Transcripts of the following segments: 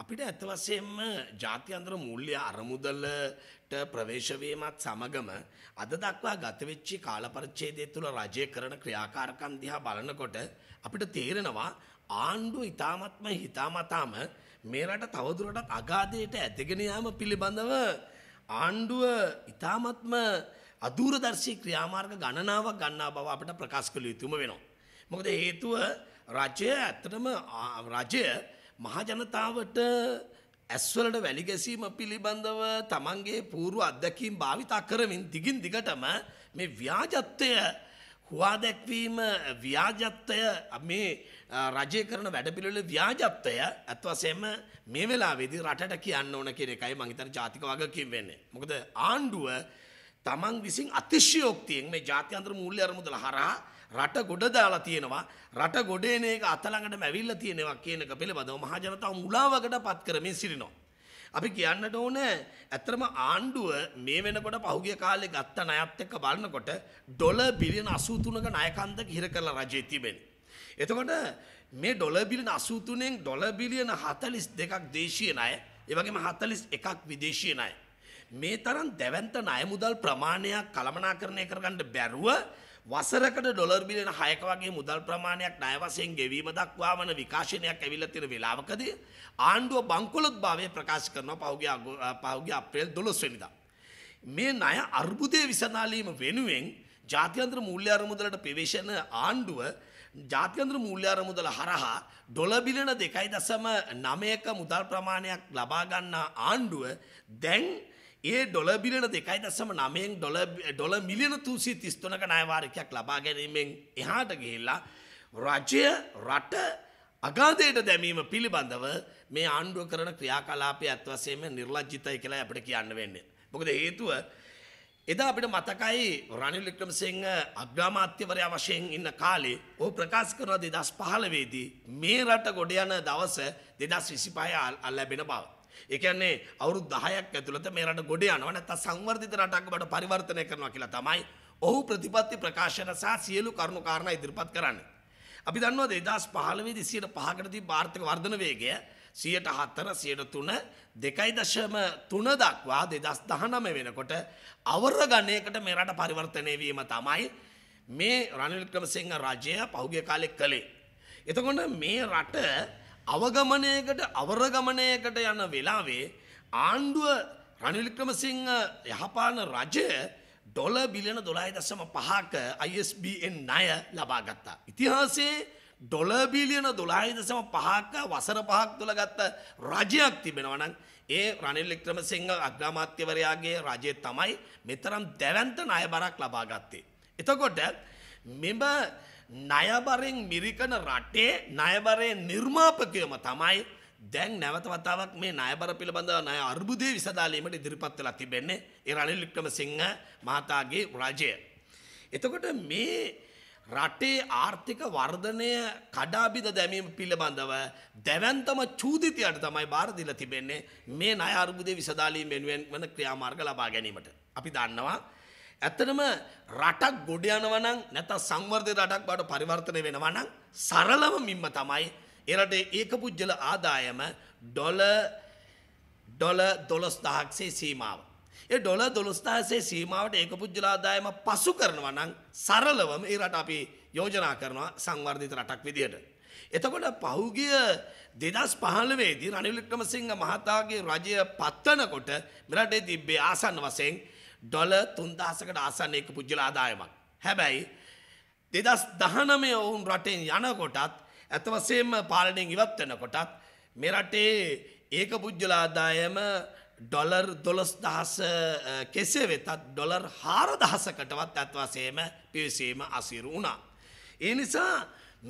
අපිට ඇතවසයෙන්ම ජාත්‍යන්ත්‍ර මුල්්‍ය අරමුදල්ලට ප්‍රවේශවීමත් සමගම අද දක්වා ගතවෙච්චි කාලපරච්චේදය තුළ රජය කරන ක්‍රියාකාරකම් දිහා බලනකොට අපිට තේරෙනවා ආණ්ඩු ඉතාමත්ම හිතාමතාම මේරට තවදුරටත් අගාදයට ඇතිගෙනයාම පිළිබඳව ආණ්ඩුව ඉතාමත්ම අදූරදර්ශී ක්‍රියාමාර්ග ගණනාවක් ගන්නා බව අපට ප්‍රකාශ කළ යුතුම වෙනවා. මොකද හේතුව රජය ඇත්තටම රජය මහජනතාවට ඇස්වලට වැලි ගැසීම පිළිබඳව තමන්ගේ පූර්ව අත්දැකීම් භාවිතා කරමින් දිගින් දිගටම මේ ව්‍යාජත්වය හුවා දැක්වීම ව්‍යාජත්වය මේ රජය කරන වැඩපිළිවෙල ව්‍යාජත්වය ඇත්වසෙම මේ වෙලාවේදී රටට කියන්න ඕන කියන එකයි මං හිතන්නේ ජාතික වගකීම් වෙන්නේ. මොකද ආණ්ඩුව තමන් විසින් අතිශයෝක්තියෙන් මේ ජාත්‍යන්තර මුල්්‍ය අරමුදල හරහා රට ගොඩ දාලා තියෙනවා රට ගොඩේන එක අතළඟට මැවිල්ල තියෙනවා කියනක පිළිබඳව මහජනතාව මුලාවකට පත් කරමින් සිරිනවා. අපි කියන්නට ඕන ඇතරම ආණ්ඩුව මේ වෙනකොට පහුගිය කාලේ ගත්ත ණයත් එක්ක බලනකොට ඩොල බිලියන 83ක ණයකන්දක හිර කරලා රජය තිබෙන. එතකොට මේ ඩොල බිලියන 83න් ඩොල බිලියන 42ක් දේශීය ණය, ඒ වගේම 41ක් විදේශීය ණය. මේ තරම් දැවන්ත ණයමුදල් ප්‍රමාණයක් කළමනාකරණය කරගන්න බැරුව වසරකට ඩොලර් බිලියන 6ක වගේ මුදල් ප්‍රමාණයක් ණය වශයෙන් ගෙවීම දක්වා වන විකාශනයක් ඇවිල්ලා තියෙන වෙලාවකදී ආණ්ඩුව බංකොලොත් භාවය ප්‍රකාශ කරනවා පහුගිය පහුගිය අප්‍රේල් 12 වෙනිදා. මේ ණය අර්බුදය විසඳාලීම වෙනුවෙන් ජාත්‍යන්තර මූල්‍ය අරමුදලට ප්‍රවේශන ආණ්ඩුව ජාත්‍යන්ත්‍ර මූල්‍ය අරමුදල හරහා ඩොලර් බිලියන 2.9ක මුදල් ප්‍රමාණයක් ලබා ගන්නා ආණ්ඩුව දැන් ඒ ඩොල බිලන දෙකයි දසම නමයෙන් ඩොල ඩොල මිලියන තුසී තිස්තුනක නයවාරකයක් ලබා ගැනීමෙන් එහාට ගිහිල්ලා රජය රට අගාදයට දැමීම පිළිබඳව මේ ආණ්ඩුව කරන ක්‍රියාකලාපය ඇත්වසේම නිර්ලජ්ජිතයි කියලා අපට කියන්න වෙන්නේ. මොකද හේතුව එදා අපිට මතකයි රනිල් වික්‍රමසිංහ අග්‍රාමාත්‍යවරයා වශයෙන් ඉන්න කාලේ ඔහු ප්‍රකාශ කරනවා 2015 වේදී මේ රට ගොඩ යන දවස 2025 ලැබෙන බව. එකන්නේ අවුරු දහයක් ඇතුළත මේරට ගොඩ යනවා නැත්ත සංවර්ධිත රටක් බට පරිවර්තනය කරනවා කියලා තමයි ඔහු ප්‍රතිපත්ති ප්‍රකාශන සහ සියලු කරුණු කාරණා ඉදිරිපත් කරන්න. අපි දන්නවා දෙදස් පහළවේදි සියට පහකටති භාර්ථක වර්ධන වේගය සියට හත්තර සියට තුන දෙකයි දශම තුන දක්වා දෙදස් දහනම වෙනකොට අවර ගණයකට මෙරට පරිවර්තනය වීම තමයි මේ රනිල්ක්‍රමසිංහ රජය පහුගේ කාලෙක් කළේ. එතකොට මේ රට අවගමනයකට අවරගමනයකට යන වෙලාවේ ආණ්ඩුව රනිල්ක්‍රමසිංහ යහපාන රජය ඩොල බිලියන දොලායි දසම පහක ISBN ණය ලබා ගත්තා. ඉතිහාසයේ ඩොල බිලියන දොලායි දසම පහක වසර පහක් තුළ ගත්ත රජයක් තිබෙනවා නම් ඒ රනිල් වික්‍රමසිංහ අග්‍රාමාත්‍යවරයාගේ රජය තමයි මෙතරම් දැවැන්ත ණය බරක් ලබා ගත්තේ. එතකොට මෙම ණයබරෙන් මිරිකන රටේ ණයබරේ නිර්මාපකයම තමයි දැන් නැවතවතාවක් මේ ණයබර පිළිබඳව ණය අර්බුදයේ විසඳාලීමට ඉදිරිපත් වෙලා තිබෙන්නේ ඒ රනිල් වික්‍රමසිංහ මහතාගේ රජය. එතකොට මේ රටේ ආර්ථික වර්ධනය කඩාබිද දැමීම පිළිබඳව දැවන්තම චූදිතයට තමයි බාරදිල තිබෙන්නේ මේ ණය අර්බුදය විසදාලීම් වෙනුවෙන් වන ක්‍රියාමාර්ග ලබා ගැනීමට. අපි දන්නවා ඇත්තටම රටක් ගොඩ යනවනම් නැත්නම් සංවර්ධිත රටක් බවට පරිවර්තනය වෙනවනම් සරලම මිම්ම තමයි ඒ රටේ ඒකපුජ්‍යල ආදායම ඩොලර් ඩොලර් 12000ක්සේ සීමාව. ඒ ඩොලර් 12000සේ සීමාවට ඒකපුජ්‍යල ආදායම පසු කරනවා නම් සරලවම ඒ රට අපි යෝජනා කරනවා සංවර්ධිත රටක් විදියට. එතකොට පහුගිය දෙදස් පහළවේදී රනිල් වික්‍රමසිංහ මහතාගේ රජය පත්වනකොට මෙරටේ තිබ්බේ ආසන්න වශයෙන් ඩොල තුන්දහසකට ආසන්න එක පුද්ජලාදායමක්. හැබැයි දෙදස් දහනමය ඔවුන් රටෙන් යනකොටත් ඇතවසේම පාලනයෙන් ඉවත්වෙන කොටත් මෙරටේ ඒක පුද්ජලාදායම ඩොලර් දොළොස් දහස කෙසේ වෙතත් ඩොලර් හාර දහසකටවත් ඇත්වසේම පිවිසීම අසිරු වුණා. ඒ නිසා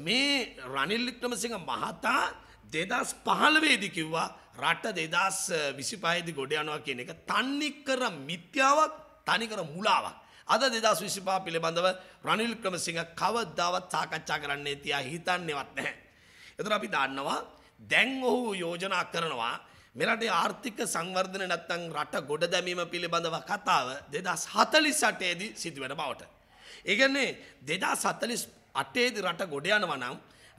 මේ රනිල්ලික්‍රමසිංහ මහතා දෙදස් පහළවේදි කිව්වා රට දෙදස් විසිපායදි ගොඩ යනවා කියන එක තන්නික්කර මිත්‍යාවක් තනිකර මුලාවක්. අද දෙදස් විසිපා පිළිබඳව රනිල් ක්‍රමසිංහ කවද්දාවත් සාකච්ඡා කරන්නේ තියා හිතන්නේවත් නැහැ. එතන අපි දන්නවා දැන් ඔහු යෝජනා කරනවා මෙරටේ ආර්ථික සංවර්ධන නැත්තං රට ගොඩ දැමීම පිළිබඳව කතාව දෙදස් හතලිස් අටේදී සිදුවෙන බවට. ඒගන්නේ දෙදා සතලිස් අටේදි රට ගොඩ යනවා නම්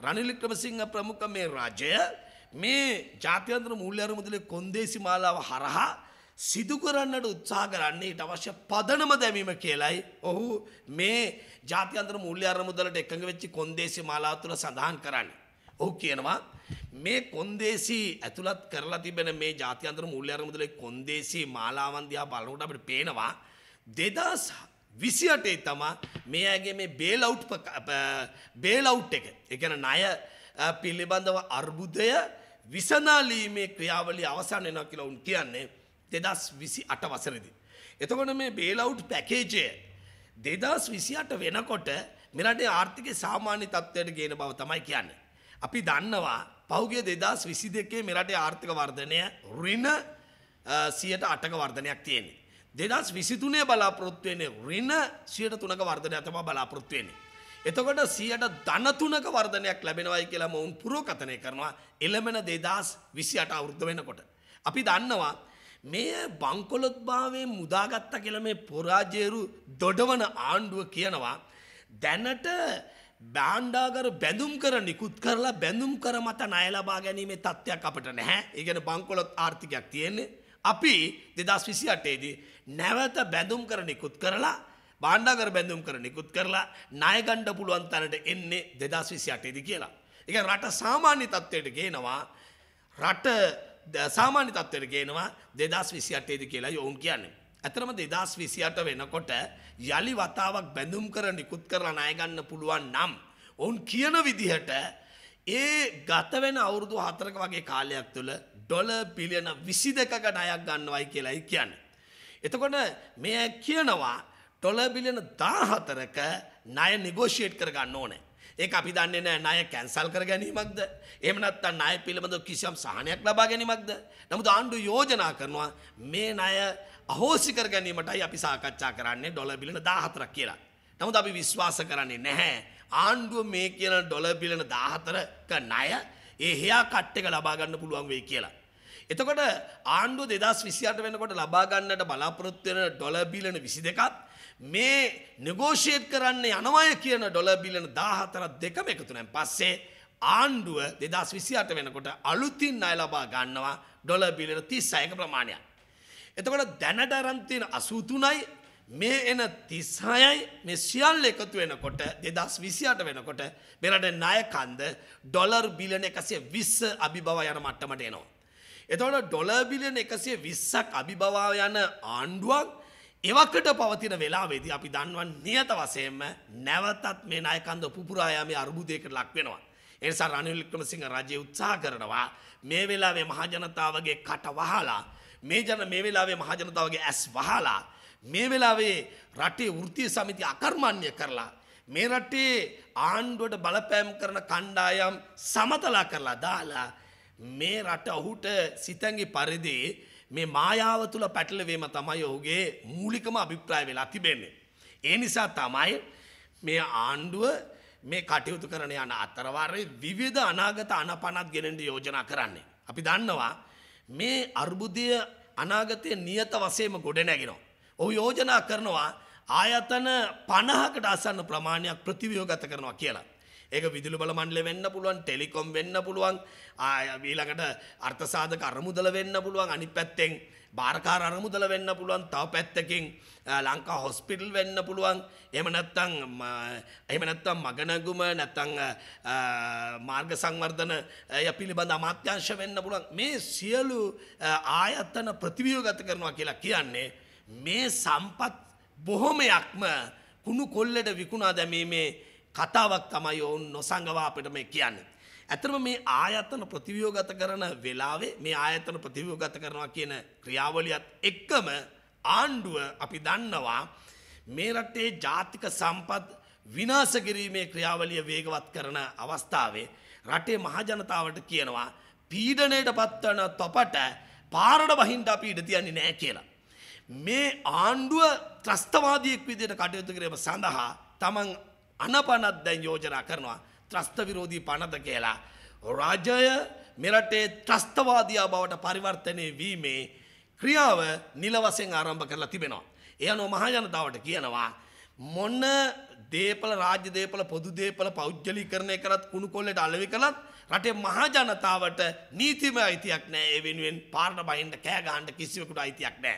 රනිලික්‍රමසිංහ ප්‍රමුඛ මේ රජය මේ ජාත්‍යන්තර මුල්්‍ය අරමුදලේ කොන්දේසි මාලාව හරහා සිදුකරන්නට උත්සා කරන්නේ ඊට අවශ්‍ය පදනම දැමීම කියලයි ඔහු මේ ජාතින්ත්‍ර මුල්්‍ය අරමුදලට එකඟ වෙච්චි කොන්දේසි මාලා තුළ සඳහන් කරන්න. ඔහු කියනවා මේ කොන්දේසි ඇතුළත් කරලා තිබෙන මේ ජාතින්ත්‍ර මුල්්‍ය අරමුදලේ කොන්දේසි මාලාවන්දයා බලනට අපට පේනවා දෙදස් විසියටේ තමා මේ ඇගේ මේ බේලව් බේලව් එක එකන නය පිළිබඳව අර්බුදය විසනාලීමේ ක්‍රියාවලි අවසන් එනවා කියලා උන් කියන්නේ දෙදස් විසි අට වසරදි. එතකොට මේ බේලවුට් පැකේජය දෙදස් විසි අට වෙනකොට මෙරටේ ආර්ථික සාමාන්‍ය තත්ත්වයට ගේන බව තමයි කියන්න. අපි දන්නවා පෞගේ දෙදස් විසි දෙකේ මෙරටේ ආර්ථික වර්ධනය රින සියට අටක වර්ධනයක් තියෙනෙ. දෙදස් විසිතුනේ බලාපොරොත්වයනේ රින සියට තුනක වර්ධනය තම බලාපොරොත්වයන්නේ. එතකොට සියට ධනතුනක වර්ධනයක් ලැබෙනවයි කියලා මොවුන් පුරෝකථනය කරනවා එළමෙන දෙදස් විසි අට අවුද්ධ වෙනකොට. අපි දන්නවා මේ බංකොලොත් භාවයෙන් මුදාගත්ත කියල මේ පොරාජයරු දොඩවන ආණ්ඩුව කියනවා. දැනට බෑන්්ඩාගර බැඳුම් කර නිකුත් කරලා බැඳුම් කර මත නයලබා ගැනීමේ තත්ත්වයක් අපට නැහැ ඉගෙන බංකොලොත් ආර්ථිකයක් තියෙන්නේ. අපි දෙදස් විසි අටේදී නැවත බැඳුම් කර නිකුත් කරලා බාණ්ඩාකර බැඳුම් කර නිකුත් කරලා නායගණ්ඩ පුළුවන් තැනට එන්නේ දෙදස් විසි අටේදි කියලා. එක රට සාමාන්‍ය තත්ත්වයට ගේනවා රට සාමාන්‍ය තත්ත්වයට ගේනවා දෙදස් විසි අටේද කියලා යොවුන් කියන්නේ. ඇතරම දෙදස් විසි අට වෙනකොට යළි වතාවක් බැඳුම් කර නිකුත් කරලා නායගන්න පුළුවන් නම්. ඔවුන් කියන විදිහට ඒ ගතවෙන අවුරුදු හතරක වගේ කාලයක් තුළ ඩොල පිලියන විසි දෙකකට අයක් ගන්නවයි කියලායි කියන්න. එතකොට මෙය කියනවා ටොල බිලියන දාහතරක ණය නිගෝෂියට් කරගන්න ඕනෑ. ඒක අපි දන්නේ නෑ ණය කැන්සල් කර ගැනීමක්ද එහෙම නැත්නම් ණය පිළිබඳව කිසියම් සහනයක් ලබා ගැනීමක්ද නමුත් ආණ්ඩුව යෝජනා කරනවා මේ ණය අහෝසි කර ගැනීමටයි අපි සාකච්ඡා කරන්නේ ඩොලර් බිලියන 14ක් කියලා. නමුත් අපි විශ්වාස කරන්නේ නැහැ ආණ්ඩුව මේ කියන ඩොලර් බිලියන 14ක ණය ඒ හේයා කට් එක ලබා ගන්න පුළුවන් වෙයි කියලා. එතකොට ආණ්ඩුව දෙදස් විසියාට වෙනකොට ලබාගන්නට බලාපොරොත්වෙන ඩොලබිලන විසි දෙකත් මේ නිගෝෂයට කරන්න යනවාය කියන ඩොලබිලන දාහතරත් දෙකම එකතුනැන් පස්සේ ආණ්ඩුව දෙදස් විසියාට වෙනකොට අලුතින් අය ලබා ගන්නවා ඩොලබිලන තිස් අයක ප්‍රමාණයක්. එතකොට දැනටරන්තියෙන අසූතුනයි මේ එන තිස්හයයි මේ සියල් එකතු වෙනකොට දෙදස් විසියාට වෙනකොට බෙරට ණයකන්ද ඩොලර් බිලන එකසේ විස්ස අභිබව යන මට්ටමට එනවා. එතවන ඩොලබිලියන එකසිය විස්සක් අභිභවා යන ආණ්ඩුවක් එවකට පවතින වෙලාවේදී අපි දන්වන් නියත වසයෙන්ම නැවතත් මේ නායකන්ද පුපුරායාමේ අර්බුදයකට ලක් වෙනවා. එනිසා රනිල් වික්‍රමසිංහ රජය උත්සාහ කරනවා මේ වෙලාවේ මහජනතාවගේ කට වහලා මේ ජන මේ වෙලාවේ මහජනතාවගේ ඇස් වහලා මේ වෙලාවේ රටේ වෘත්තීය සමිති අකර්මණ්‍ය කරලා මේ රටේ ආණ්ඩුවට බලපෑම් කරන කණ්ඩායම් සමතලා කරලා දාලා මේ රට ඔහුට සිතැඟි පරිදි මේ මායාව තුළ පැටලවීම තමයි ඔහුගේ මූලිකම අභිප්‍රාය වෙලා තිබෙන්නේ. ඒ නිසා තමයි මේ ආණ්ඩුව මේ කටයුතු කරන යන අතරවාරයේ විවිධ අනාගත අනපනත් ගෙනෙන්ට යෝජනා කරන්නේ. අපි දන්නවා මේ අර්බුදය අනාගතය නියත වසේම ගොඩ නැගෙනවා. ඔහු යෝජනා කරනවා ආයතන පණහකට අසන්න ප්‍රමාණයක් ප්‍රතිවියෝගත කරනවා කියලා. ඒක විදුලි බල මණ්ඩලය වෙන්න පුළුවන් ටෙලිකොම් වෙන්න පුළුවන් ඊළඟට අර්ථසාධක අරමුදල වෙන්න පුළුවන් අනිත් පැත්තෙන් බාරකාර අරමුදල වෙන්න පුළුවන් තව පැත්තකින් ලංකා හොස්පිටල් වෙන්න පුළුවන් එහෙම නැත්නම් එහෙම නැත්නම් මගනගුම නැත්නම් මාර්ග සංවර්ධන ය පිළිබඳ අමාත්‍යාංශ වෙන්න පුළුවන් මේ සියලු ආයතන ප්‍රතිව්‍යුහගත කරනවා කියලා කියන්නේ මේ සම්පත් බොහොමයක්ම කුණු කොල්ලට විකුණා දැමීමේ කතාවක් තමයි ඔවුන් නොසංගවා අපිට මේ කියන්නේ. ඇතරම මේ ආයතන ප්‍රතිවියෝගත කරන වෙලාවේ මේ ආයතන ප්‍රතිවියෝගත කරනවා කියන ක්‍රියාවලියත් එක්කම ආණ්ඩුව අපි දන්නවා මේ රටේ ජාතික සම්පත් විනාශ කිරීමේ ක්‍රියාවලිය වේගවත් කරන අවස්ථාවේ රටේ මහජනතාවට කියනවා පීඩණයට පත්වන තොපට පාරණ බහින්ට අපි ඉඩ තියන්නේ නෑ කියලා. මේ ආණ්ඩුව ත්‍රස්තවාදියෙක් විදියට කටයුතු කිරීම සඳහා තමන් අනපනත් දැන් යෝජනා කරනවා ත්‍රස්ත විරෝධී පනත කියලා. රාජය මෙරටේ ත්‍රස්තවාදයා බවට පරිවර්තනය වීමේ ක්‍රියාව නිලවසෙන් ආරම්භ කරලා තිබෙනවා. එය අනුව මහජනතාවට කියනවා මොන්න දේපල රාජ්‍ය දේපල පොදු දේපල පෞද්ගලීකරණය කරත් කුණු කොල්ලට අලවි කළත් රටේ මහජනතාවට නීතිමය අයිතියක් නෑ ඒ වෙනුවෙන් පාර්ණ බහින්ට කෑ ගහන්න කිසිවෙකුට අයිතියක් නෑ.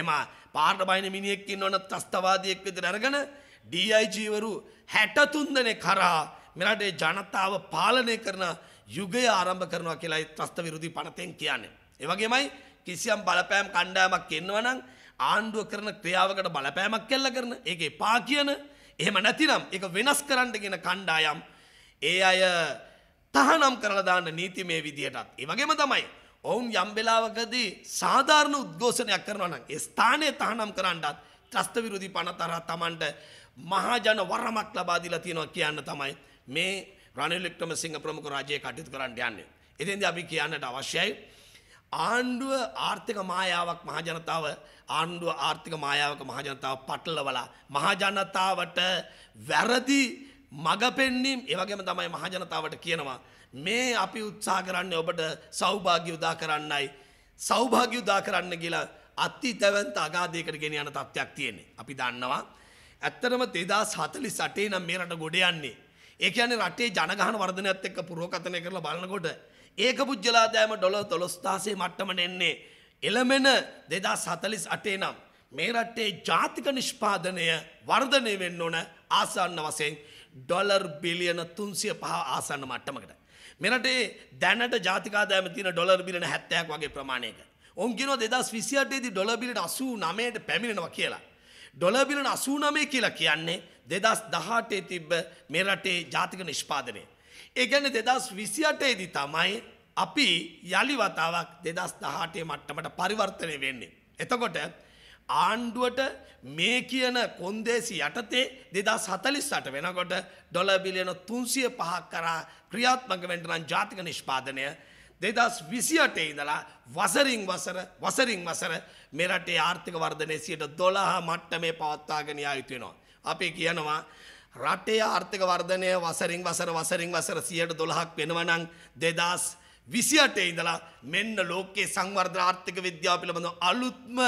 එම පාර්ණ බහින මිනිහෙක් ඉන්නවන ත්‍රස්තවාදියෙක් විදිහට අරගෙන ඩීජීවරු හැටතුන්දනෙ කරා මෙරටේ ජනතාව පාලනය කරන යුගය ආරම්භ කරනවා කියලායි ත්‍රස්ත විරුද්ධි පනතෙන් කියන්නේ. ඒවගේමයි කිසියම් බලපෑම් කණ්ඩායමක් කෙන්වනං ආණ්ඩුව කරන ක්‍රියාවකට බලපෑමක් කෙල්ල කරන ඒක පා කියන එහෙම නැතිනම් එක වෙනස් කරන්නගෙන කණ්ඩායම් ඒ අය තහනම් කරලදාන්න නීති මේ විදිහටත්. ඒවගේම තමයි. ඔවුන් යම්වෙලාවකදී සාධාරණ උද්ගෝෂණයක් කරනවනම් ස්ථානය තහනම් කරන්නටත් ත්‍රස්ත විරුදි පනතරහ තමන්ට මහජන වරමක් ලබා දීලා තියෙනවා කියන්න තමයි මේ රනිල් වික්‍රමසිංහ ප්‍රමුඛ රාජ්‍යයේ කටයුතු කරන්න යන්නේ. එතෙන්දී අපි කියන්නට අවශ්‍යයි ආණ්ඩුව ආර්ථික මායාවක් මහජනතාව ආණ්ඩුව ආර්ථික මායාවක මහජනතාව පටලවලා මහජනතාවට වැරදි මඟ පෙන්වීම ඒ වගේම තමයි මහජනතාවට කියනවා මේ අපි උත්සාහ කරන්නේ ඔබට සෞභාග්‍ය උදා කරන්නයි සෞභාග්‍ය උදා කරන්න කියලා අතිතැවන්ත අගාධයකට ගෙන යන තත්ත්වයක් තියෙන්නේ. අපි දන්නවා ඇත්තටම තේදා සතලි සටේ නම් මේ රට ගොඩ යන්නේ. ඒ කියන්නේ රටේ ජනගහන වර්ධනයත් එක්ක පුරෝකථනය කරලා බලනකොට ඒක පුජ්‍යලාදෑම ඩොලර් 12000 මට්ටමට එන්නේ. එළමෙන 2048 නම් මේ රටේ ජාතික නිෂ්පාදනය වර්ධනය වෙන්න ඕන ආසන්න වශයෙන් ඩොලර් බිලියන 305 ආසන්න මට්ටමකට. මෙරටේ දැනට ජාතිකාදෑම තියෙන ඩොලර් බිලියන 70ක් වගේ ප්‍රමාණයක. ඔවුන් කියනවා 2028 දී ඩොලර් බිලියන 89ට පැමිණෙනවා කියලා. ඩොලබිලන අසූනමය කියලා කියන්නේ දෙදස් දහටේ තිබ්බ මෙරටේ ජාතික නිෂ්පාදනය. ඒගැන දෙදස් විසියටේදි තමයි අපි යළි වතාවක් දෙදස් දහටේ මට්ටමට පරිවර්තනය වෙන්නේ. එතකොට ආණ්ඩුවට මේ කියන කොන්දේසි යටතේ දෙදස් හතලිස් අට වෙනකොට ඩොලබිලියන තුන්සිය පහක් කරා ක්‍රියාත්මක වෙන්ටනම් ජාතික නිෂ්පාදනය දෙදස් විසියට ඉඳලා වසරින් වසර වසරින් වසර මෙරටේ ආර්ථික වර්ධනය සියට දොළහා මට්ටමේ පවත්තාගෙන යුතුවෙනවා. අපි කියනවා රටේ ආර්ථික වර්ධනය වසරින් වසර වසරින් වසර සියයට දොළහක් වෙනවනං දෙදස් විසියට ඉඳලා මෙන්න ලෝකයේ සංවර්ධන ආර්ථික විද්‍යාව පිළිබඳ අලුත්ම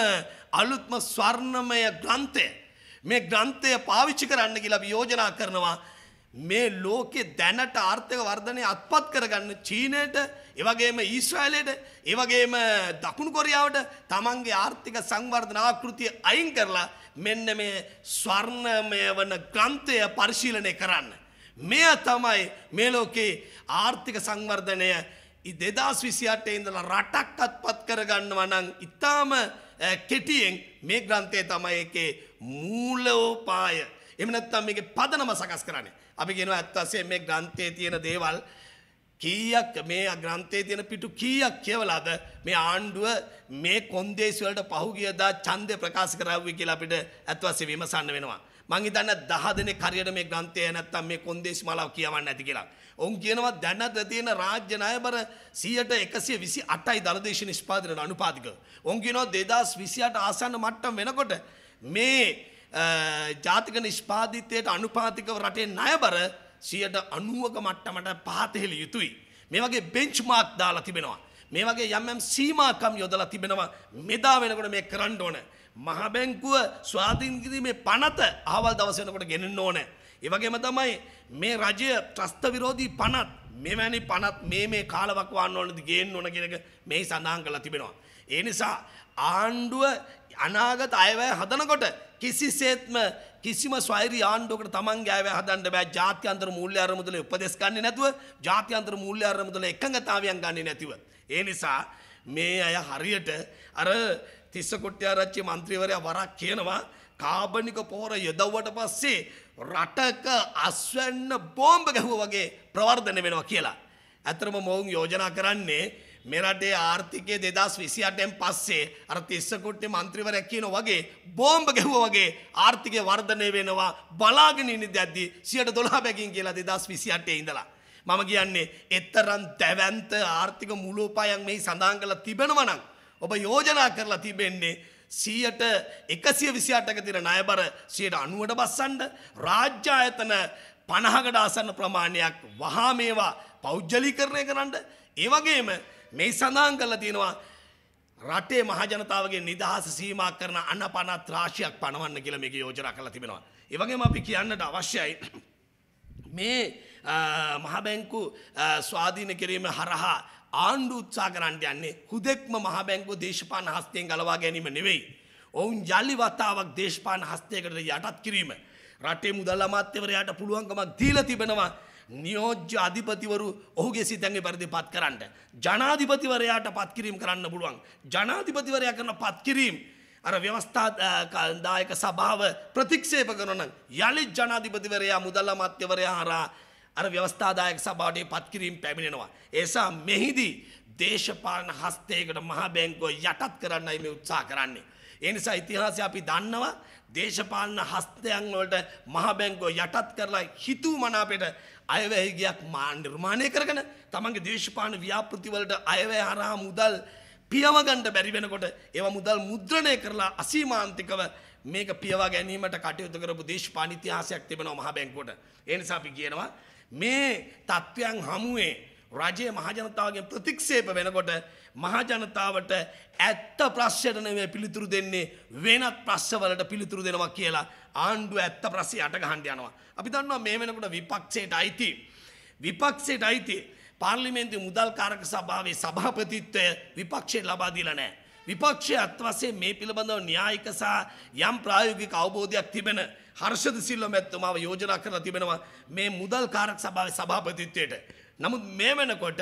අලුත්ම ස්වර්ණමය ග්‍රන්ථය මේ ග්‍රන්ථය පාවිච්චි කරන්න කියලා අපි යෝජනා කරනවා මේ ලෝකෙ දැනට ආර්ථික වර්ධනය අත්පත් කරගන්න චීනයට එවගේම ඊශ්‍රායලයට ඒවගේම දකුණු කොරියාවට තමන්ගේ ආර්ථික සංවර්ධන ආකෘතිය අයින් කරලා මෙන්න මේ ස්වර්ණමය වන ග්‍රන්ථය පරිශීලනය කරන්න. මෙය තමයි මේ ලෝකේ ආර්ථික සංවර්ධනය දෙදස් විසියාටේ ඉඳලා රටක් අත්පත් කරගන්නවා නම් ඉතාම කෙටියෙන් මේ ග්‍රන්ථය තමයි එකේ මූලෝපාය එමනත්තම් මේක පදනම සකස් කරන්නේ. අපි කියනවා ඇත්ත වශයෙන් මේ ග්‍රන්ථයේ තියෙන දේවල් කීයක් මේ ග්‍රන්ථයේ තියෙන පිටු කීයක් කියවලාද මේ ආණ්ඩුව මේ කොන්දේසි වලට පහුගියදා ඡන්දය ප්‍රකාශ කරාවුවේ කියලා අපිට අත්වස්සේ විමසන්න වෙනවා. මං හිතන්නේ 10 දෙනෙක් හරියට මේ ග්‍රන්ථය නැත්තම් මේ කොන්දේසි මාලාව කියවන්නේ නැති කියලා. ඔවුන් කියනවා දැනට තියෙන රාජ්‍ය ණයබර 128යි දරදේශ නිෂ්පාදනයට අනුපාතික. ඔවුන් කියනවා 2028 ආසන්න මට්ටම් වෙනකොට මේ ජාතික නිෂ්පාදිතයට අනුපාතිකව රටේ ණයබර සියයට අනුවක මට්ටමට පහතහෙළ යුතුයි. මේ වගේ බෙන්ච්මාක් දාලා තිබෙනවා. මේ වගේ යම්යම් සීමාකම් යොදලා තිබෙනවා මෙදා වෙනකොට මේ කරන්න ඕන. මහබැංකුව ස්වාධීන් කිරීමේ පනත අහවල් දවස් වෙනකොට ගෙනෙන්න ඕනේ. ඒ වගේම තමයි මේ රජය ත්‍රස්ත විරෝධී පනත් මෙවැනි පනත් මේ මේ කාලවකවාන්න ඕනද ගේන්න ඕන කියන එක මේ සඳහන් කරලා තිබෙනවා. ඒ නිසා ආණ්ඩුව අනාගත අයවැය හදනකොට කිසිසේත්ම කිසිම ස්වෛරී ආණ්ඩුවකට තමන්ගේ අයවැය හදන්න බෑ ජාත්‍යන්තර මූල්‍ය අරමුදල උපදෙස් ගන්නේ නැතුව ජාත්‍යන්තර මූල්‍ය අරමුදල එකඟතාවයන් ගන්නේ නැතිව. ඒ නිසා මේ අය හරියට අර තිස්ස කොට්ටාරච්චි මන්ත්‍රීවරයා වරක් කියනවා කාබනික පොහොර යොදව්වට පස්සේ රටක අස්වැන්න බෝම්බ ගැහුවා වගේ ප්‍රවර්ධනය වෙනවා කියලා. ඇතරම මොවුන් යෝජනා කරන්නේ මෙරටේ ආර්ථිකය දෙදස් විසි අටෙන් පස්සේ අර තිස්සකොට්ටි මන්ත්‍රීවරයක් කියන වගේ බෝම්බ ගැහුව වගේ ආර්ථිකය වර්ධනය වෙනවා බලාගෙන ඉන්න දැද්දි සියට දොලා බැකින් කියලා දෙදස් විසි අටේ ඉඳලා. මම කියන්නේ එත්තරන් තැවැන්ත ආර්ථික මුලෝපායන් මෙහි සඳහන් කළ තිබෙනවනම් ඔබ යෝජනා කරලා තිබෙන්නේ සීයට එකසිය විසිාටක තිර නයබර සයට අනුවට බස්සන්ඩ රාජ්‍යායතන පණහකට ආසන්න ප්‍රමාණයක් වහා මේවා පෞද්ජලි කරණය කරන්නට ඒවගේම මේ සඳහන් කරලා තියෙනවා රටේ මහජනතාවගේ නිදහස සීමා කරන අනපනත් රාශියක් පනවන්න කියලා මේක යෝජනා කරලා තිබෙනවා. ඒ වගේම අපි කියන්නට අවශ්‍යයි මේ මහබැංකු ස්වාධීන කිරීම හරහා ආණ්ඩු උත්සාහ කරන්න යන්නේ හුදෙක්ම මහබැංකු දේශපාලන හස්තයෙන් ගලවා ගැනීම නෙවෙයි. ඔවුන් ජල්ලි වතාවක් දේශපාලන හස්තයකට යටත් කිරීම. රටේ මුදල් අමාත්‍යවරයාට පුළුවන්කමක් දීලා තිබෙනවා නියෝජ්‍ය අධිපතිවරු ඔහුගේ සිතැන්ගේ පරිදි පත් කරන්නට. ජනාධිපතිවරයාට පත්කිරීම් කරන්න පුළුවන්. ජනාධිපතිවරයා කරන පත්කිරීම්. අර ව්‍යවස්ථාදායක සභාව ප්‍රතික්ෂේප කරනන් යළි ජනාධිපතිවරයා මුදල්ල මත්‍යවරයා හරා අර ව්‍යවස්ථාදායක සභාටේ පත්කිරීම් පැමිණෙනවා. ඒසා මෙහිදී දේශපාලන හස්තේකට මහබැංකෝ යටත් කරන්නයි මේ උත්සා කරන්නේ. එනිසා ඉතිහාසය අපි දන්නවා දේශපාලන හස්තයන් වලට මහබැංකෝ යටත් කරලා හිතුව මනාපෙට අයවැයගයක් මා නිර්මාණය කරගන තමන්ගේ දේශපාන ව්‍යාපෘතිවලට අයවැය හරහා මුදල් පියවගණ්ඩ බැරි වෙනකොට ඒව මුදල් මුද්‍රණය කරලා අසීමාන්තිකව මේක පියවා ගැනීමට කටයුතු කරපු දේශපාන ඉතිහාසයක් තිබෙනවා මහ බැංකුවට. ඒ නිසා අපි කියනවා මේ තත්ත්වයන් හමුවේ රජයේ මහජනතාවගෙන් ප්‍රතික්ෂේප වෙනකොට මහජනතාවට ඇත්ත ප්‍රශ්යට නෙවෙයි පිළිතුරු දෙන්නේ වෙනත් ප්‍රශ්නවලට පිළිතුරු දෙනවා කියලා ආණ්ඩුව ඇත්ත ප්‍රශ්නේ යට ගහන්න යනවා. අපි දන්නවා මේ වෙනකොට විපක්ෂයට අයිති විපක්ෂයට අයිති පාර්ලිමේන්තු මුදල්කාරක සභාවේ සභාපතිත්වය විපක්ෂයට ලබා දීලා නැහැ. විපක්ෂය අත්වසේ මේ පිළිබඳව න්‍යායික සහ යම් ප්‍රායෝගික අවබෝධයක් තිබෙන හර්ෂද සිල්ව මැත්තුමාව යෝජනා කරලා තිබෙනවා මේ මුදල් කාරක් සභාවේ සභාපතිත්වයට. නමුත් මේ වෙනකොට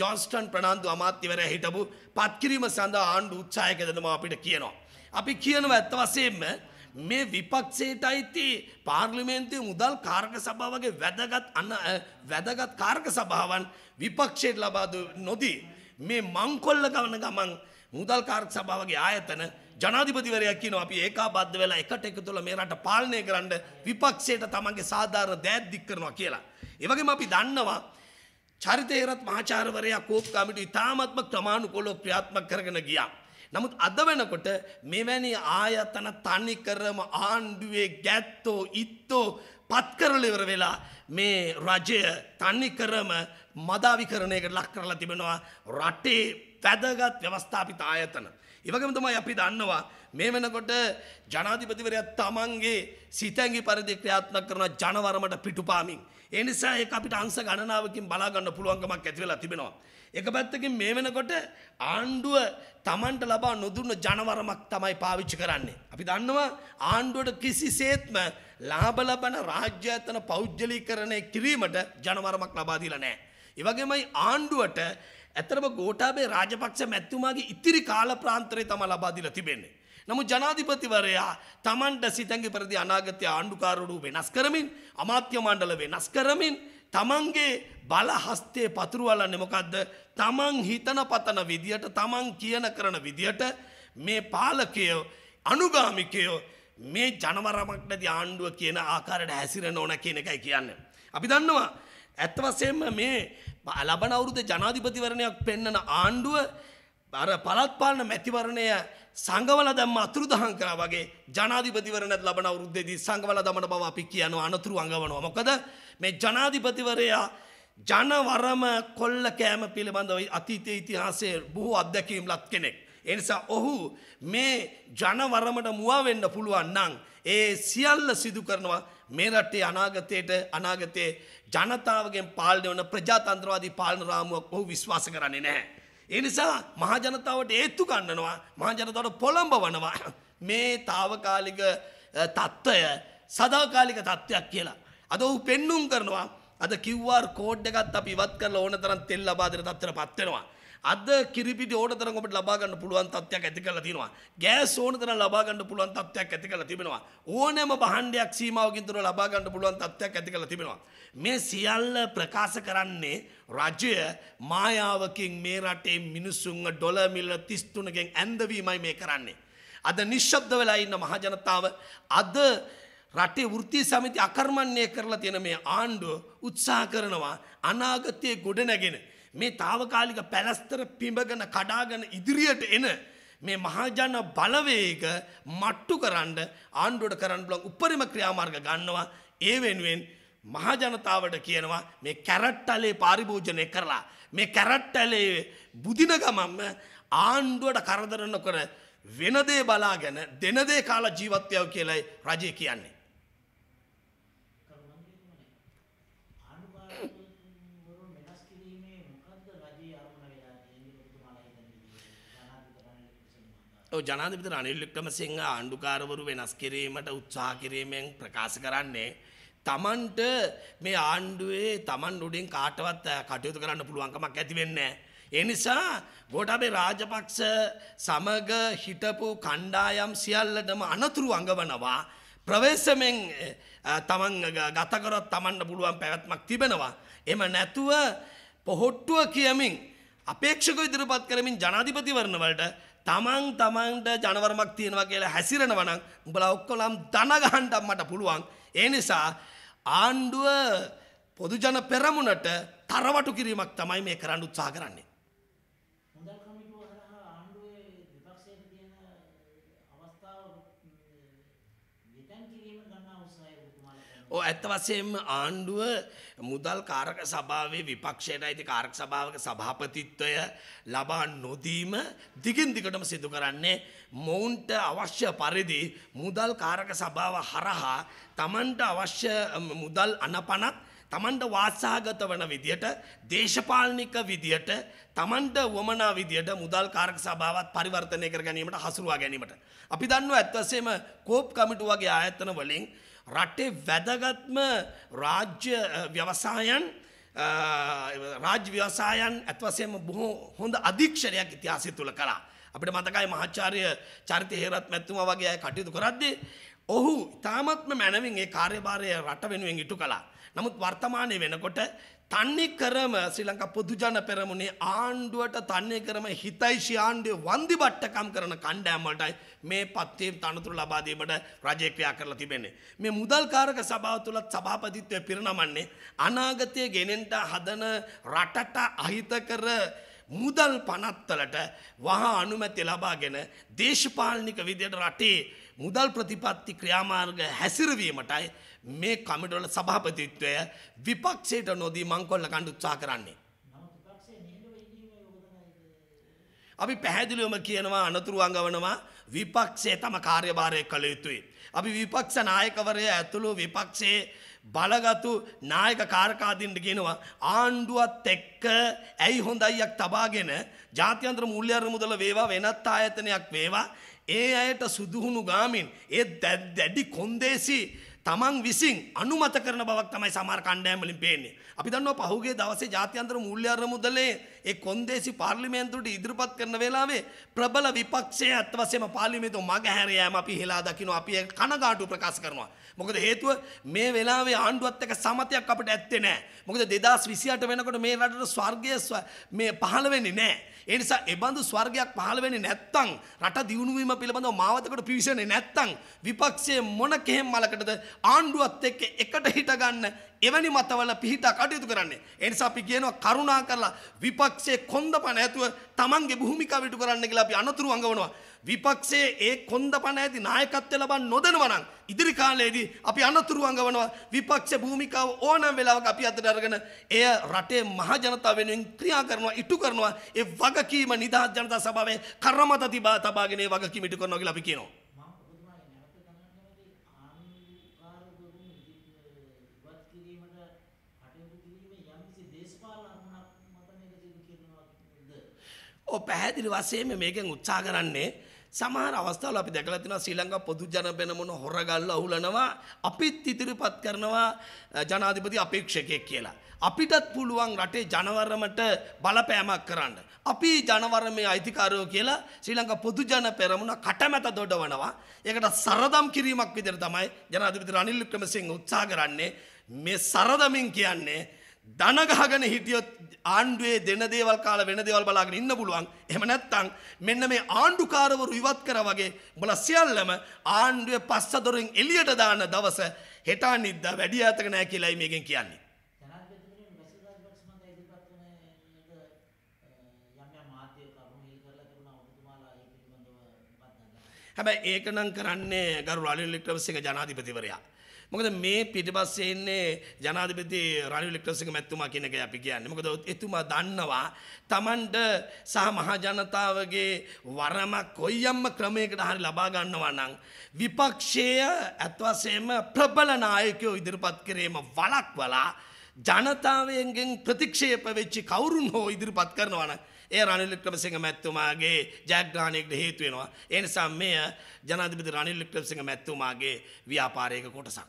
ජොන්ස්ටන් ප්‍රනාන්දු අමාත්‍යවරය හිටපු පත්කිරීම සඳහා ආණ්ඩු උත්සාහයක දෙනවා අපිට කියනවා. අපි කියනව ඇත්ත වශයෙන්ම මේ විපක්ෂයට අයිති පාර්ලිමේන්තුවේ මුදල් කාරක සභාව වගේ වැදගත් වැදගත් කාරක සභාවන් විපක්ෂයට ලබා නොදී මේ මංකොල්ල ගවන ගමන් මුදල් කාරක සභාවගේ ආයතන ජනාධිපතිවරයා කියනවා අපි ඒකාබද්ධ වෙලා එකට එකතු වෙලා මේ රට පාලනය කරන්න විපක්ෂයට තමන්ගේ සාධාරණ දෑත් දික් කරනවා කියලා. ඒ වගේම අපි දන්නවා චරිතේරත් මහාචාර්යවරයා කෝප් කමිටු ඉතාමත්ම ක්‍රමානුකූලව ක්‍රියාත්මක කරගෙන ගියා. නමුත් අද වෙනකොට මෙවැනි ආයතන තනි කරම ආණ්ඩුවේ ගැත්තෝ ඉත්තෝ පත් කරලා ඉවර වෙලා මේ රජය තනි කරම මදාවිකරණයකට ලක් කරලා තිබෙනවා රටේ වැදගත් ව්‍යවස්ථාපිත ආයතන. ඒවගම තමයි අපි දන්නවා මේ වෙනකොට ජනාධිපතිවරයා තමන්ගේ සිතැඟි පරිදි ක්‍රියාත්මක කරන ජනවරමට පිටුපාමින් ඒ නිසා ඒක අපිට අංශ ගණනාවකින් බලා ගන්න පුළුවන්කමක් ඇති වෙලා තිබෙනවා එක පැත්තකින් මේ වෙනකොට ආණ්ඩුව තමන්ට ලබා නොදුන්න ජනවරමක් තමයි පාවිච්චි කරන්නේ. අපි දන්නවා ආණ්ඩුවට කිසිසේත්ම ලාභ ලබන රාජ්‍ය ඇතන පෞද්ගලීකරණය කිරීමට ජනවරමක් ලබා දීලා නැහැ. ඒ වගේමයි ආණ්ඩුවට ඇතරම ගෝටාබේ රාජපක්ෂ මැත්තුමාගේ ඉතිරි කාල ප්‍රාන්තරය තම ලබාදිල තිබෙන්නේ. නමු ජනාධිපතිවරයා තමන්ට සිතැඟි පරදි අනාගතය ආණ්ඩුකාරුඩු වෙනස් කරමින් අමාත්‍ය මණ්ඩල වෙනස් කරමින් තමන්ගේ බලහස්තේ පතුරුවලන්න මොකක්ද තමන් හිතන පතන විදියට තමන් කියන කරන විදියට මේ පාලකයෝ අනුගාමිකයෝ මේ ජනවරමක්ටද ආණ්ඩුව කියන ආකාරයට හැසිරෙන ඕන කියන එකයි කියන්න. අපි දන්නවා ඇත්වසයෙන්ම මේ ලබන අවුරුද ජනාධිපතිවරණයක් පෙන්නන ආණ්ඩුව අර පළත්පාලන මැතිවරණය සංගවල දැම්ම අතුරුදහන් කරා වගේ ජනාධිපතිවරණත් ලබන අවුරුද්දේදී සංගවල දමන බව අපි කියනවා අනතුරු අඟවනවා. මොකද මේ ජනාධිපතිවරයා ජනවරම කොල්ල කෑම පිළිබඳව අතීතයේ ඉතිහාසයේ බොහෝ අත්දැකීම් ලත් කෙනෙක්. එනිසා ඔහු මේ ජනවරමට මුවා වෙන්න පුළුවන් නම් ඒ සියල්ල සිදු කරනවා මේ රටේ අනාගතයට අනාගතයේ ජනතාවගෙන් පාලනය වන ප්‍රජාතන්ත්‍රවාදී පාලන රාමුවක් ඔහු විශ්වාස කරන්නේ නැහැ. ඒ නිසා මහජනතාවට ඒත්තු ගන්නනවා මහජනතාවට පොළඹවනවා මේ తాවකාලික தত্ত্বය සදාකාලික தত্ত্বයක් කියලා. අද ඔහු පෙන්눔 කරනවා අද QR කෝඩ් එකත් අපි ඉවත් කරලා ඕන තරම් තෙල් ලබා දෙන தත්තර පත් වෙනවා. අද කිරිපිට ඕන තරකට ලබාගන්න පුළුවන් තත්වයක් ඇති කළ තිනවා. ගෑස් ඕන තර ලබාගන්න පුළුවන් තත්වයක් ඇති කළ තිබෙනවා. ඕනෑම බහන්ඩයක් සීමාවකින් තුර ලබාගන්න පුළුවන් තත්වයක් ඇති කළ තිබෙනවා. මේ සියල්ල ප්‍රකාශ කරන්නේ රජය මායාවකින් මේ රටේ මිනිස්සුන්ව ඩොලමිල්ල තිස්තුනකෙන් ඇන්දවීමයි මේ කරන්නේ. අද නිශ්ශබ්ද වෙලා ඉන්න මහජනතාව අද රටේ වෘත්ති සමිති අකර්මණය කරලා තියෙන මේ ආණ්ඩුව උත්සාහ කරනවා අනාගතයේ ගොඩනැගෙන මේ తాවකාලික පැලස්තර පිඹගෙන කඩාගෙන ඉදිරියට එන මේ මහජන බලවේග මට්ටු කරන්න ආණ්ඩුවට කරන්න බලන් උපරිම ක්‍රියාමාර්ග ගන්නවා ඒ වෙනුවෙන් මහජනතාවට කියනවා මේ කැරට්ටලේ පාරිභෝජනය කරලා මේ කැරට්ටලේ බුදින ගමම්ම ආණ්ඩුවට කරදර නොකර වෙනදේ බලාගෙන දෙනදේ කාලා ජීවත්වයව කියලයි රජය කියන්නේ ජනාධිපති රනිල් වික්‍රමසිංහ ආණ්ඩුකාරවරු වෙනස් කිරීමට උත්සාහ කිරීමෙන් ප්‍රකාශ කරන්නේ තමන්ට මේ ආණ්ඩුවේ තමන් උඩින් කාටවත් කටයුතු කරන්න පුළුවන්කමක් ඇති වෙන්නේ ඒ නිසා ගෝඨාභය රාජපක්ෂ සමග හිටපු කණ්ඩායම් සියල්ලටම අනතුරු අඟවනවා ප්‍රවේශමෙන් තමන් ගත කරොත් තමන්ට පුළුවන් පැවැත්මක් තිබෙනවා එම නැතුව පොහොට්ටුව කියමින් අපේක්ෂක ඉදිරිපත් කරමින් ජනාධිපතිවරණ වලට තමන් තමන්ට ජනවරමක් තියෙනවා කියලා හැසිරෙනවනම් උඹලා ඔක්කොලම් දනගහන්ට මට පුළුවන්. ඒ නිසා ආණ්ඩුව පොදුජන පෙරමුණට තරවටු කිරීමක් තමයි මේ කරන්න උත්සාහ කරන්නේ. ඕ ඇත්ත වසයෙන්ම ආණ්ඩුව මුදල් කාරක සභාවේ විපක්ෂයට අයිති කාරක සභාවක සභාපතිත්වය ලබා නොදීම දිගින් දිගටම සිදු කරන්නේ මොවුන්ට අවශ්‍ය පරිදි මුදල් කාරක සභාව හරහා තමන්ට අවශ්‍ය මුදල් අනපනත් තමන්ට වාසාගත වන විදියට දේශපාලනික විදියට තමන්ට වමනා විදියට මුදල් කාරක සභාවත් පරිවර්තනය කර ගැනීමට හසුරුවා ගැනීමට. අපි දන්නවා ඇත්වසේම කෝප් කමිටු වගේ ආයතන වලින් රටේ වැදගත්ම රාජ්‍ය ව්‍යවසායන් රාජ්‍ය ව්‍යවසායන් ඇත්වසයම බොහෝ හොඳ අධීක්ෂණයක් ඉතිහාසය තුළ කලා. අපිට මතකයි මහාචාර්ය චරිත හේරත් මැත්තුම වගේ අය කටයුතු කරද්දී ඔහු ඉතාමත්ම මැනවින් ඒ කාර්යභාරය රට වෙනුවෙන් ඉටු කළා. නමුත් වර්තමානය වෙනකොට තන්නේ කරම ශ්‍රී ලංකා පොදුජන පෙරමුණේ ආණ්ඩුවට තන්නේ කරම හිතයිශි ආණ්ඩුව වන්දි බට්ටකම් කරන කණ්ඩෑම්වලටයි මේ පත්වීම් තනතුරු ලබා දීමට රජය ක්‍රියා කරලා තිබෙන්නේ. මේ මුදල්කාරක සභාව තුලත් සභාපතිත්වය පිරිනමන්නේ අනාගතයේ ගෙනෙන්ට හදන රටට අහිතකර මුදල් පනත්තලට වහා අනුමැති ලබාගෙන දේශපාලනික විදියට රටේ මුදල් ප්‍රතිපත්ති ක්‍රියාමාර්ග හැසිරවීමටයි මේ කමිටවල සභාපතිත්වය විපක්ෂයට නොදී මංකොල්ල කණ්ඩ උත්සා කරන්නේ. අපි පැහැදිලිවම කියනවා අනතුරු අඟවනවා විපක්ෂය තම කාර්යභාරය කළ යුතුයි. අපි විපක්ෂ නායකවරය ඇතුළු විපක්ෂයේ බලගතු නායක කාරකාදින්ට කියනවා ආණ්ඩුවත් එක්ක ඇයි හොඳයියක් තබාගෙන ජාත්‍යන්ත්‍ර මුල්්‍යර මුදල වේවා වෙනත් ආයතනයක් වේවා ඒ අයට සුදුහුණු ගාමින් ඒ දැඩි කොන්දේසි තමන් විසින් අනුමත කරන බවක් තමයි සමහර කණ්ඩායම්වලින් පේන්නේ. අපි දන්නවා පහුගිය දවසේ ජාත්‍යන්තර මූල්‍ය අරමුදලේ ඒ කොන්දේසි පාර්ලිමේන්තුවට ඉදිරිපත් කරන වෙලාවේ ප්‍රබල විපක්ෂයේ අත් වශයෙන්ම පාර්ලිමේන්තුව මගහැර යාම අපි හෙලා දකිනවා. අපි ඒක කනගාටු ප්‍රකාශ කරනවා. මොකද හේතුව මේ වෙලාවේ ආණ්ඩුවත් එක්ක සමතයක් අපිට ඇත්තේ නැහැ. මොකද 2028 වෙනකොට මේ රටට ස්වර්ගය මේ පහළ වෙන්නේ නැහැ. ඒ නිසා එබඳු ස්වර්ගයක් පහළ වෙන්නේ නැත්තම් රට දියුණු වීම පිළිබඳව මාවතකට පිවිසෙන්නේ නැත්තම් විපක්ෂයේ මොන කෙහෙම් මලකටද ආණ්ඩුවත් එක්ක එකට හිට ගන්න එවැනි මතවල පිහිටා කටයුතු කරන්නේ. ඒ නිසා අපි කියනවා කරුණා කරලා විපක්ෂයේ කොන්දපණ ඇතුව Tamange භූමිකාව ඉටු කරන්න කියලා අපි අනතුරු අඟවනවා. විපක්ෂයේ ඒ කොන්දපණ ඇති නායකත්වය ලබන්න නොදෙනවා නම් ඉදිරි කාලයේදී අපි අනතුරු අඟවනවා විපක්ෂ භූමිකාව ඕනෑම වෙලාවක අපි අතට අරගෙන එය රටේ මහ ජනතාව වෙනුවෙන් ක්‍රියා කරනවා ඉටු කරනවා ඒ වගකීම නිදහස් ජනතා සභාවේ කරමත තිබා තබාගෙන ඒ වගකීම ඉටු කරනවා කියලා අපි කියනවා පැහැදිලි වසයම මේකෙන් උත්සා කරන්නේ සමහර අවස්ථාවල අපි දැකලා තියෙනවා ශ්‍රී ලංකා පොදු ජනපෙන මොන හොරගල්ලා අහුලනවා අපිත් ඉදිරිපත් කරනවා ජනාධිපති අපේක්ෂකයෙක් කියලා. අපිටත් පුළුවන් රටේ ජනවරමට බලපෑමක් කරන්න. අපි ජනවරමේ අයිතිකාරයෝ කියලා ශ්‍රී ලංකා පොදු ජන පෙරමුණ කටමැත දොඩවනවා. ඒකට සරදම් කිරීමක් විදිහට තමයි ජනාධිපති රනිල් වික්‍රමසිංහ උත්සාහ කරන්නේ. මේ සරදමින් කියන්නේ දනගහගෙන හිටියොත් ආණ්ඩුවේ දෙන දේවල් කාලා වෙන දේවල් බලාගෙන ඉන්න පුළුවන්. එහෙම නැත්නම් මෙන්න මේ ආණ්ඩුකාරවරු ඉවත් කරා වගේ උඹලා සියල්ලම ආණ්ඩුවේ පස්සදොරෙන් එළියට දාන දවස හෙට අනිද්දා වැඩි ඈතක නෑ කියලායි මේකෙන් කියන්නේ. හැබැයි ඒක නම් කරන්නේ ගරු රනිල් වික්‍රමසිංහ ජනාධිපතිවරයා. මොකද මේ පිටිපස්සේ ඉන්නේ ජනාධිපති රනිල් වික්‍රමසිංහ මැතිතුමා කියන එක අපි කියන්නේ. මොකද එතුමා දන්නවා Tamanට සහ මහ ජනතාවගේ වරම කොයිම්ම ක්‍රමයකට හරි ලබා ගන්නවා නම් විපක්ෂය ඇත්වසේම ප්‍රබල නායකයෝ ඉදිරිපත් කිරීම වලක්වලා ජනතාවයෙන් ප්‍රතික්ෂේප වෙච්චි කවුරුන් හෝ ඉදිරිපත් කරනවා නම් ඒ රනිල් වික්‍රමසිංහ මැතිතුමාගේ ජයග්‍රහණයකට හේතු වෙනවා. ඒ නිසා මෙය ජනාධිපති රනිල් වික්‍රමසිංහ මැතිතුමාගේ ව්‍යාපාරයක කොටසක්.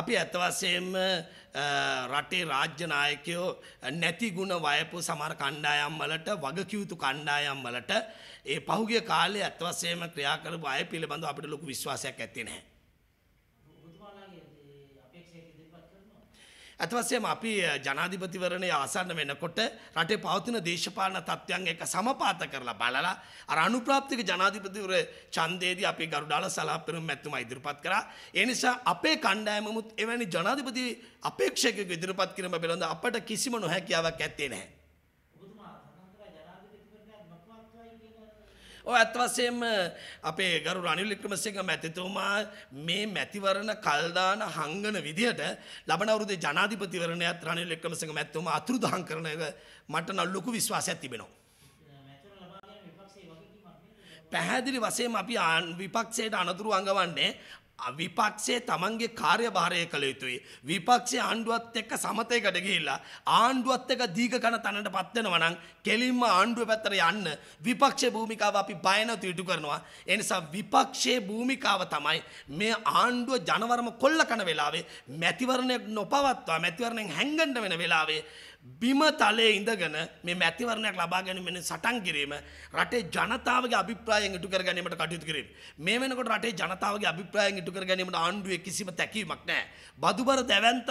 අපි ඇතවසයෙන්ම රටේ රාජ්‍ය නායකයෝ නැති ගුණ වයපු සමහර කණ්ඩායම් වලට වගකියුතු කණ්ඩායම් වලට ඒ පහුගිය කාලේ ඇතවසයෙන්ම ක්‍රියා කරපු අය පිළිබඳව අපිට ලොකු විශ්වාසයක් ඇත්තේ නැහැ. ඇතවසයම අපි ජනාධිපතිවරණය ආසන්න වෙනකොට රටේ පවතින දේශපාලන තත්ත්වයන් එක සමපාත කරලා බලලා අර අනුප්‍රාප්තික ජනාධිපතිවර ඡන්දයේදී අපේ ගරුඩාල සලාපෙරුම් මැතිතුමා ඉදිරිපත් කරා. ඒ නිසා අපේ කණ්ඩායමමුත් එවැනි ජනාධිපති අපේක්ෂකයෙකු ඉදිරිපත් කිරීම පිළිබඳ අපට කිසිම නොහැකියාවක් ඇත්තේ නැහැ. ඔය ඇත්වසයම අපේ ගරු රනිලික්‍රමසිංහ මැතිතුමා මේ මැතිවරණ කල්දාන හංගන විදිහට ලබනවරුදේ ජනාධිපතිවරණයත් රනිලික්‍රමසිංහ මැත්තුම අතුරුදහන් කරන එක මට නල්ලොකු විශ්වාසයක් තිබෙනවා. පැහැදිලි වසයම අපි විපක්ෂයට අනතුරු අඟවන්නේ විපක්ෂයේ තමන්ගේ කාර්යභාරය කළ යුතුයි. විපක්ෂය ආණ්ඩුවත් එක්ක සමතයකට ගිහිල්ලා ආණ්ඩුවත් එක්ක දීඝ කන තැනට පත්වෙනවා නම් කෙලින්ම ආණ්ඩුව පැත්තට යන්න විපක්ෂයේ භූමිකාව අපි බය නැතුව ඉටු කරනවා. ඒ නිසා විපක්ෂයේ භූමිකාව තමයි මේ ආණ්ඩුව ජනවරම කොල්ල කන වෙලාවේ මැතිවරණයක් නොපවත්වා මැතිවරණයෙන් හැංගෙන්න වෙන වෙලාවේ බිම තලයේ ඉඳගෙන මේ මැතිවරණයක් ලබා ගැනීමෙන් සටන් කිරීම රටේ ජනතාවගේ අභිප්‍රායන් ඉටු කර ගැනීමට කටයුතු කිරීම. මේ වෙනකොට රටේ ජනතාවගේ අභිප්‍රායන් ඉටු කර ගැනීමට ආණ්ඩුවේ කිසිම තැකීමක් නැහැ. බදුබර දැවැන්ත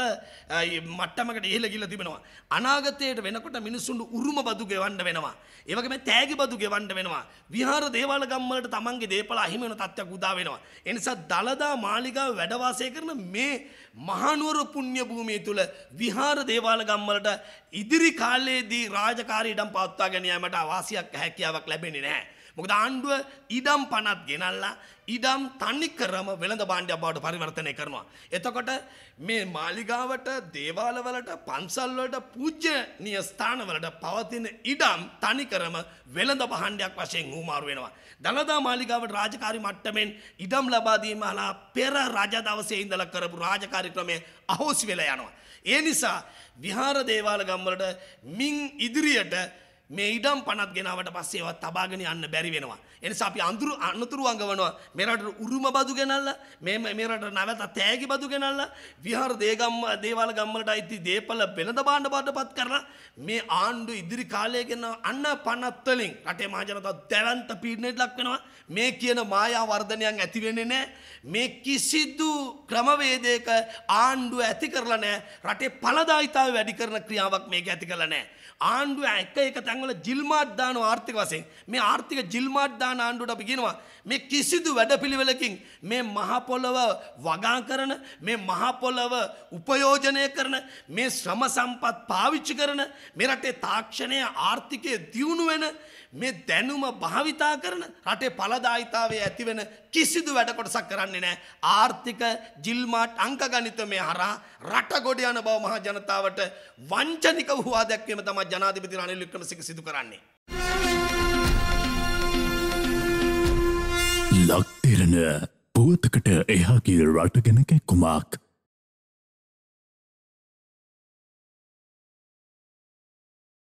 මට්ටමකට ඉහළ ගිහිල්ලා තිබෙනවා. අනාගතයට වෙනකොට මිනිසුන්ට උරුම බදු ගෙවන්න වෙනවා. ඒ වගේම තෑගි බදු ගෙවන්න වෙනවා. විහාර දේවාල ගම් වලට තමන්ගේ දේපල අහිමි වෙන තත්ත්වයක් උදා වෙනවා. ඒ නිසා දලදා මාලිගාව වැඩ වාසය කරන මේ මහනුවර පුණ්‍ය භූමිය තුල විහාර දේවාල ගම්වලට ඉදිරි කාලයේදී රාජකාරීඩම් පවත්වා ගැනීමට අවාසියක් හැකියාවක් ලැබෙන්නේ නැහැ. මොකද ආණ්ඩුව ඉඩම් පනත් ගෙනල්ලා ඉඩම් තනි කරම වෙළඳ භාණ්ඩයක් බවට පරිවර්තනය කරනවා. එතකොට මේ මාලිගාවට, දේවාලවලට, පන්සල්වලට, පූජ්‍යනීය ස්ථානවලට පවතින ඉඩම් තනි කරම වෙළඳ භාණ්ඩයක් වශයෙන් හුමාරු වෙනවා. දළදා මාලිගාවට රාජකාරී මට්ටමින් ඉඩම් ලබා දීම හරහා පෙර රජ දවසේ ඉඳලා කරපු රාජකාරී ක්‍රමය අහෝසි වෙලා යනවා. ඒ නිසා විහාර දේවාල ගම්වලට මින් ඉදිරියට මේ ඉඩම් පනත් ගෙනාවට පස්සේවත් තබාගෙන යන්න බැරි වෙනවා. එනිසා අපි අඳුරු අනතුරු අඟවනවා මේ රටට උරුම බදු ගෙනල්ලා මේ මේ රටට නැවත තෑගි බදු ගෙනල්ලා විහාර දේගම්ම දේවාල ගම්වලට අයිති දේපල වෙළඳ භාණ්ඩ බාටපත් කරලා මේ ආණ්ඩු ඉදිරි කාලය ගෙන අන්න 50 වලින් රටේ මහජනතාව දැවන්ත පීඩනයට ලක් වෙනවා මේ කියන මායා වර්ධනයන් ඇති වෙන්නේ නැහැ මේ කිසිදු ක්‍රමවේදයක ආණ්ඩුව ඇති කරලා නැහැ රටේ ඵලදායිතාවය වැඩි කරන ක්‍රියාවක් මේක ඇති කරලා නැහැ ආණ්ඩුව එක එක තැන්වල ජිල්මාට් දාන ආර්ථික වශයෙන් මේ ආර්ථික ජිල්මාට් ප්‍රධාන ආණ්ඩුවට අපි කියනවා මේ කිසිදු වැඩපිළිවෙලකින් මේ මහපොළව වගා කරන මේ මහපොළව උපයෝජනය කරන මේ ශ්‍රම සම්පත් පාවිච්චි කරන මේ රටේ තාක්ෂණය ආර්ථිකය දියුණු වෙන මේ දැනුම භාවිතා කරන රටේ පළදායිතාවයේ ඇතිවෙන කිසිදු වැඩ කොටසක් කරන්නේ නැහැ ආර්ථික ජිල්මාට් අංක ගණිතමය හරහා රට ගොඩ යන බව මහ ජනතාවට වංචනික වූවා දැක්වීම තමයි ජනාධිපති රනිල් වික්‍රමසිංහ සිදු කරන්නේ ලක්තිරණ පුවතකට එහාගේ රට ගැන කැක්කුමක්